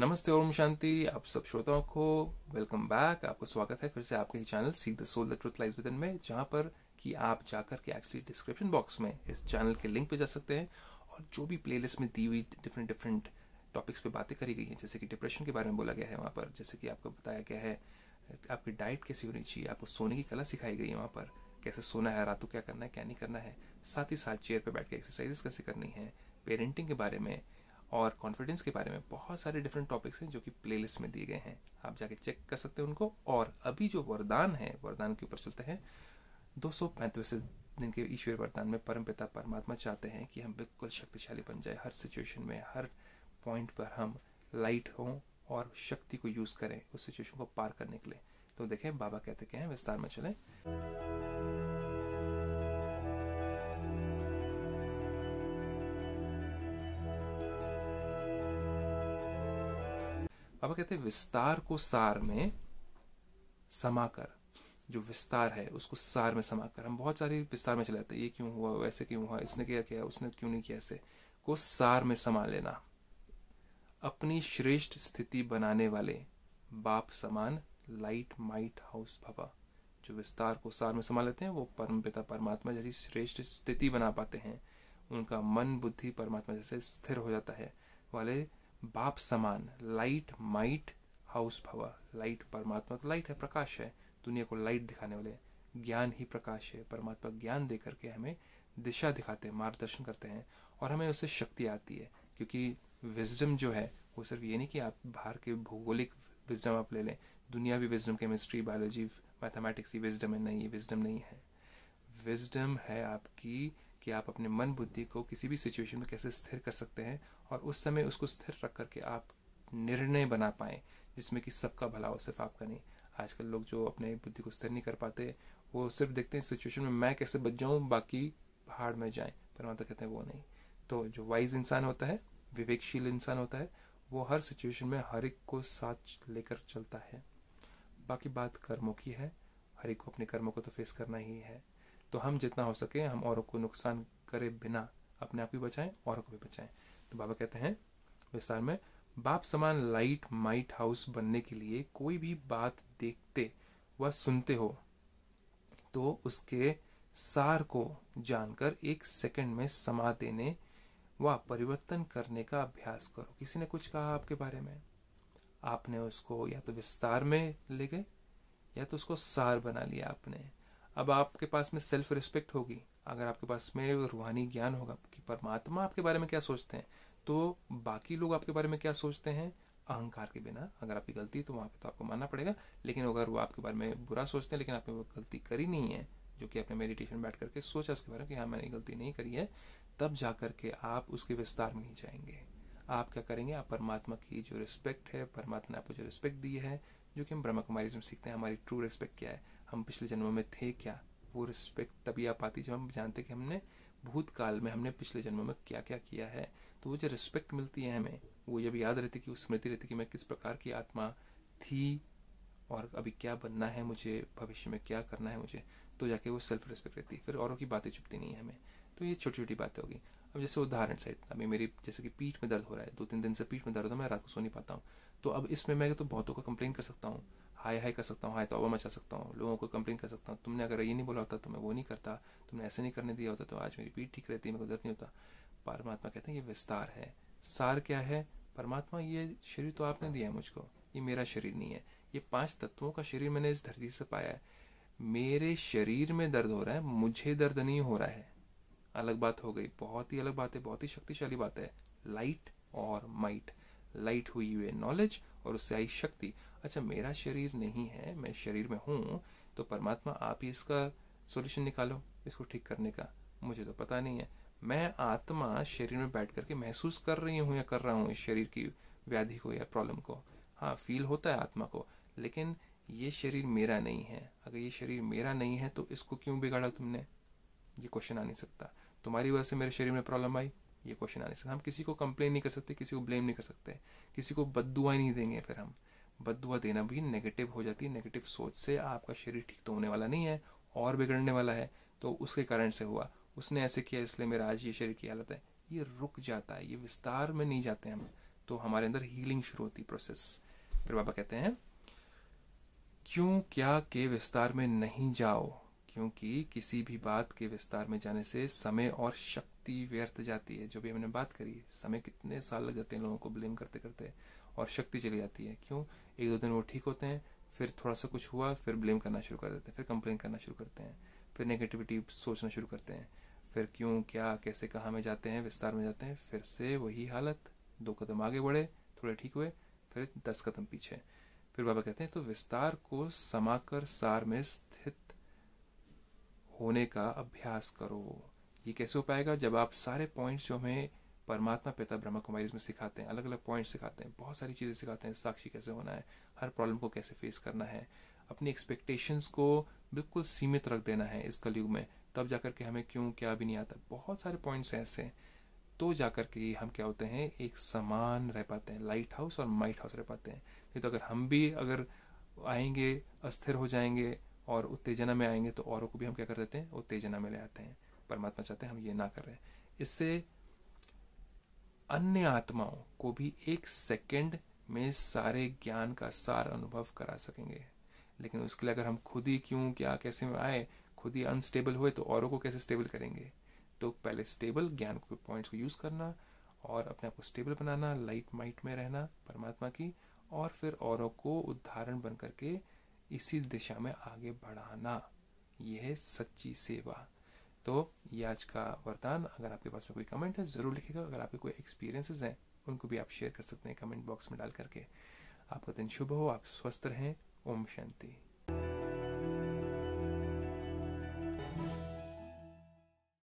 नमस्ते ओम शांति आप सब श्रोताओं को वेलकम बैक आपको स्वागत है फिर से आपके ही channel see the soul the truth lies within में जहाँ पर कि आप जाकर के एक्चुअली डिस्क्रिप्शन बॉक्स में इस चैनल के लिंक पे जा सकते हैं और जो भी प्लेलिस्ट में दी हुई डिफरेंट डिफरेंट टॉपिक्स पे बातें करी गई हैं जैसे कि डिप्रेशन के बारे में बोला गया है वहाँ पर जैसे कि आपको बताया गया है आपकी डाइट कैसी होनी चाहिए आपको सोने की कला सिखाई गई है वहाँ पर कैसे सोना है रात को क्या करना है क्या नहीं करना है साथ ही साथ चेयर पर बैठ के एक्सरसाइजेस कैसे करनी है पेरेंटिंग के बारे में और कॉन्फिडेंस के बारे में बहुत सारे डिफरेंट टॉपिक्स हैं जो कि प्लेलिस्ट में दिए गए हैं आप जाके चेक कर सकते हैं उनको और अभी जो वरदान है वरदान के ऊपर चलते हैं दो सौ दिन के ईश्वर वरदान में परम पिता परमात्मा चाहते हैं कि हम बिल्कुल शक्तिशाली बन जाए हर सिचुएशन में हर पॉइंट पर हम लाइट हों और शक्ति को यूज़ करें उस सिचुएशन को पार करने के लिए तो देखें बाबा कहते क्या हैं विस्तार में चलें अब कहते हैं विस्तार को सार में समाकर जो विस्तार है उसको सार में समाकर हम बहुत सारे विस्तार में चले जाते हैं ये क्यों हुआ वैसे क्यों हुआ इसने क्या किया उसने क्यों नहीं किया ऐसे को सार में समा लेना अपनी श्रेष्ठ स्थिति बनाने वाले बाप समान लाइट माइट हाउस भवा जो विस्तार को सार में समा लेते हैं वो परम पिता परमात्मा जैसी श्रेष्ठ स्थिति बना पाते हैं उनका मन बुद्धि परमात्मा जैसे स्थिर हो जाता है वाले बाप समान लाइट माइट हाउस भवर लाइट परमात्मा तो लाइट है प्रकाश है दुनिया को लाइट दिखाने वाले ज्ञान ही प्रकाश है परमात्मा ज्ञान दे करके हमें दिशा दिखाते हैं मार्गदर्शन करते हैं और हमें उससे शक्ति आती है क्योंकि विजडम जो है वो सिर्फ ये नहीं कि आप बाहर के भौगोलिक विजडम आप ले लें दुनिया भी विजडम केमिस्ट्री बायोलॉजी मैथमेटिक्स ही विजडम है नहीं ये विजडम नहीं है विजडम है आपकी कि आप अपने मन बुद्धि को किसी भी सिचुएशन में कैसे स्थिर कर सकते हैं और उस समय उसको स्थिर रख कर के आप निर्णय बना पाएँ जिसमें कि सबका भला हो सिर्फ आपका नहीं आजकल लोग जो अपने बुद्धि को स्थिर नहीं कर पाते वो सिर्फ देखते हैं सिचुएशन में मैं कैसे बच जाऊँ बाकी पहाड़ में जाएँ परमात्मा कहते हैं वो नहीं तो जो वाइज इंसान होता है विवेकशील इंसान होता है वो हर सिचुएशन में हर एक को साथ लेकर चलता है बाकी बात कर्मों की है हर एक को अपने कर्मों को तो फेस करना ही है तो हम जितना हो सके हम औरों को नुकसान करे बिना अपने आप भी बचाएं औरों को भी बचाएं तो बाबा कहते हैं विस्तार में बाप समान लाइट माइट हाउस बनने के लिए कोई भी बात देखते व सुनते हो तो उसके सार को जानकर एक सेकंड में समा देने व परिवर्तन करने का अभ्यास करो किसी ने कुछ कहा आपके बारे में आपने उसको या तो विस्तार में ले गए या तो उसको सार बना लिया आपने अब आपके पास में सेल्फ रिस्पेक्ट होगी अगर आपके पास में रूहानी ज्ञान होगा कि परमात्मा आपके बारे में क्या सोचते हैं तो बाकी लोग आपके बारे में क्या सोचते हैं अहंकार के बिना अगर आपकी गलती तो वहाँ पे तो आपको मानना पड़ेगा लेकिन अगर वो आपके बारे में बुरा सोचते हैं लेकिन आपने वो गलती करी नहीं है जो कि आपने मेडिटेशन बैठ करके सोचा उसके बारे में कि हाँ मैंने गलती नहीं करी है तब जा करके आप उसके विस्तार में नहीं जाएंगे आप क्या करेंगे आप परमात्मा की जो रिस्पेक्ट है परमात्मा ने आपको जो रिस्पेक्ट दी है जो कि हम ब्रह्मा कुमारी में सीखते हैं हमारी ट्रू रिस्पेक्ट क्या है हम पिछले जन्मों में थे क्या वो रिस्पेक्ट तभी आ पाती जब हम जानते कि हमने भूतकाल में हमने पिछले जन्मों में क्या क्या किया है तो वो जो रिस्पेक्ट मिलती है हमें वो जब याद रहती कि वो स्मृति रहती कि मैं किस प्रकार की आत्मा थी और अभी क्या बनना है मुझे भविष्य में क्या करना है मुझे तो जाके वो सेल्फ रिस्पेक्ट रहती है फिर औरों की बातें चुपती नहीं है हमें तो ये छोटी छोटी बातें होगी अब जैसे उदाहरण साइड अभी मेरी जैसे कि पीठ में दर्द हो रहा है दो तीन दिन से पीठ में दर्द हो है मैं रात को सो नहीं पाता हूँ तो अब इसमें मैं तो बहुतों का कंप्लेन कर सकता हूँ हाय हाय कर सकता हूँ हाय तोबा मचा सकता हूँ लोगों को कंप्लेन कर सकता हूँ तुमने अगर ये नहीं बोला होता तो मैं वो नहीं करता तुमने ऐसे नहीं करने दिया होता तो आज मेरी पीठ ठीक रहती मेरे को दर्द नहीं होता परमात्मा कहते हैं ये विस्तार है सार क्या है परमात्मा ये शरीर तो आपने दिया है मुझको ये मेरा शरीर नहीं है ये पांच तत्वों का शरीर मैंने इस धरती से पाया है मेरे शरीर में दर्द हो रहा है मुझे दर्द नहीं हो रहा है अलग बात हो गई बहुत ही अलग बात है बहुत ही शक्तिशाली बात है लाइट और माइट लाइट हुई हुई है नॉलेज और उससे आई शक्ति अच्छा मेरा शरीर नहीं है मैं शरीर में हूँ तो परमात्मा आप ही इसका सोल्यूशन निकालो इसको ठीक करने का मुझे तो पता नहीं है मैं आत्मा शरीर में बैठ करके महसूस कर रही हूँ या कर रहा हूँ इस शरीर की व्याधि को या प्रॉब्लम को हाँ फील होता है आत्मा को लेकिन ये शरीर मेरा नहीं है अगर ये शरीर मेरा नहीं है तो इसको क्यों बिगाड़ा तुमने ये क्वेश्चन आ नहीं सकता तुम्हारी वजह से मेरे शरीर में प्रॉब्लम आई ये क्वेश्चन आने से हम किसी को कंप्लेन नहीं कर सकते किसी को ब्लेम नहीं कर सकते किसी को बदुआ नहीं देंगे फिर हम बदुआ देना भी नेगेटिव हो जाती है नेगेटिव सोच से आपका शरीर ठीक तो होने वाला नहीं है और बिगड़ने वाला है तो उसके कारण से हुआ उसने ऐसे किया इसलिए मेरा आज ये शरीर की हालत है ये रुक जाता है ये विस्तार में नहीं जाते हम तो हमारे अंदर हीलिंग शुरू होती प्रोसेस फिर बाबा कहते हैं क्यों क्या के विस्तार में नहीं जाओ क्योंकि किसी भी बात के विस्तार में जाने से समय और शक्ति शक्ति व्यर्थ जाती है जो भी हमने बात करी समय कितने साल लग जाते हैं लोगों को ब्लेम करते करते और शक्ति चली जाती है क्यों एक दो दिन वो ठीक होते हैं फिर थोड़ा सा कुछ हुआ फिर ब्लेम करना शुरू कर देते हैं फिर कंप्लेन करना शुरू करते हैं फिर नेगेटिविटी सोचना शुरू करते हैं फिर क्यों क्या कैसे कहाँ में जाते हैं विस्तार में जाते हैं फिर से वही हालत दो कदम आगे बढ़े थोड़े ठीक हुए फिर दस कदम पीछे फिर बाबा कहते हैं तो विस्तार को समाकर सार में स्थित होने का अभ्यास करो ये कैसे हो पाएगा जब आप सारे पॉइंट्स जो हमें परमात्मा पिता ब्रह्मा कुमारी में सिखाते हैं अलग अलग पॉइंट्स सिखाते हैं बहुत सारी चीज़ें सिखाते हैं साक्षी कैसे होना है हर प्रॉब्लम को कैसे फेस करना है अपनी एक्सपेक्टेशंस को बिल्कुल सीमित रख देना है इस कलयुग में तब जा के हमें क्यों क्या भी नहीं आता बहुत सारे पॉइंट्स हैं ऐसे तो जा कर के हम क्या होते हैं एक समान रह पाते हैं लाइट हाउस और माइट हाउस रह पाते हैं नहीं तो अगर हम भी अगर आएंगे अस्थिर हो जाएंगे और उत्तेजना में आएंगे तो औरों को भी हम क्या कर देते हैं उत्तेजना में ले आते हैं परमात्मा चाहते हैं हम ये ना कर रहे हैं इससे अन्य आत्माओं को भी एक सेकंड में सारे ज्ञान का सार अनुभव करा सकेंगे लेकिन उसके लिए अगर हम खुद ही क्यों क्या कैसे में आए खुद ही अनस्टेबल हुए तो औरों को कैसे स्टेबल करेंगे तो पहले स्टेबल ज्ञान को पॉइंट्स को यूज़ करना और अपने आप को स्टेबल बनाना लाइट माइट में रहना परमात्मा की और फिर औरों को उदाहरण बन करके इसी दिशा में आगे बढ़ाना यह है सच्ची सेवा तो ये आज का वरदान अगर आपके पास में कोई कमेंट है ज़रूर लिखेगा तो। अगर आपके कोई एक्सपीरियंसेस हैं उनको भी आप शेयर कर सकते हैं कमेंट बॉक्स में डाल करके आपका दिन शुभ हो आप स्वस्थ रहें ओम शांति